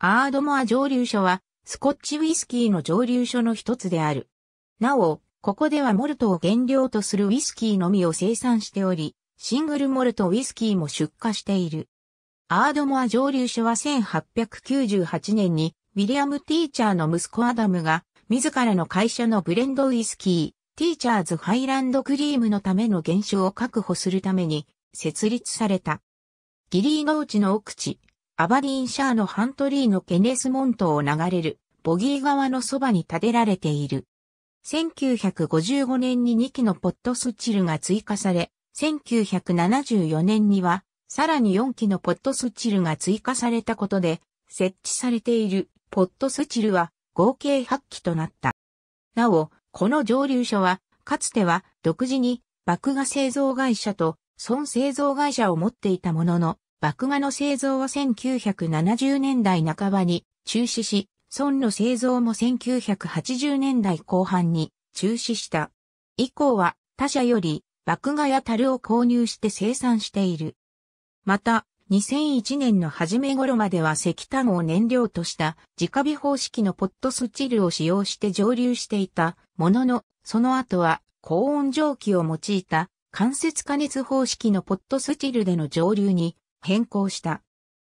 アードモア蒸留所は、スコッチウイスキーの蒸留所の一つである。なお、ここではモルトを原料とするウイスキーのみを生産しており、シングルモルトウイスキーも出荷している。アードモア蒸留所は1898年に、ウィリアム・ティーチャーの息子アダムが、自らの会社のブレンドウイスキー、ティーチャーズ・ハイランド・クリームのための原酒を確保するために、設立された。ギリーーチの奥地、アバディンシャーのハントリーのケネスモントを流れるボギー川のそばに建てられている。1955年に2機のポットスチルが追加され、1974年には、さらに4機のポットスチルが追加されたことで、設置されているポットスチルは合計8機となった。なお、この蒸留所は、かつては独自に麦芽製造会社と損製造会社を持っていたものの、麦芽の製造は1970年代半ばに中止し、孫の製造も1980年代後半に中止した。以降は他社より麦芽や樽を購入して生産している。また、2001年の初め頃までは石炭を燃料とした直火方式のポットスチルを使用して蒸留していたものの、その後は高温蒸気を用いた間接加熱方式のポットスチルでの蒸留に変更した。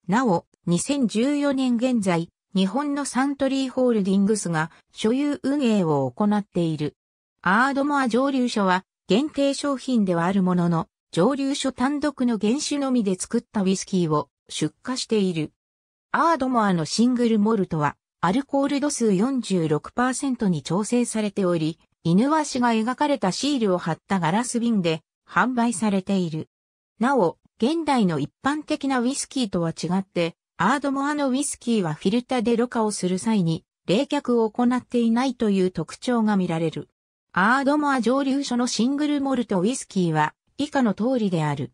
なお、2014年現在、日本のサントリーホールディングスが所有運営を行っている。アードモア蒸留所は限定商品ではあるものの、蒸留所単独の原酒のみで作ったウイスキーを出荷している。アードモアのシングルモルトは、アルコール度数46%に調整されており、犬ワシが描かれたシールを貼ったガラス瓶で販売されている。なお、現代の一般的なウイスキーとは違って、アードモアのウイスキーはフィルタでろ過をする際に冷却を行っていないという特徴が見られる。アードモア蒸留所のシングルモルトウイスキーは以下の通りである。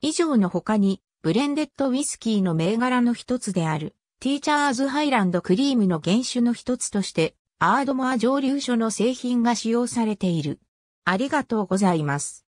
以上の他に、ブレンデッドウイスキーの銘柄の一つである、ティーチャーズハイランドクリームの原種の一つとして、アードモア蒸留所の製品が使用されている。ありがとうございます。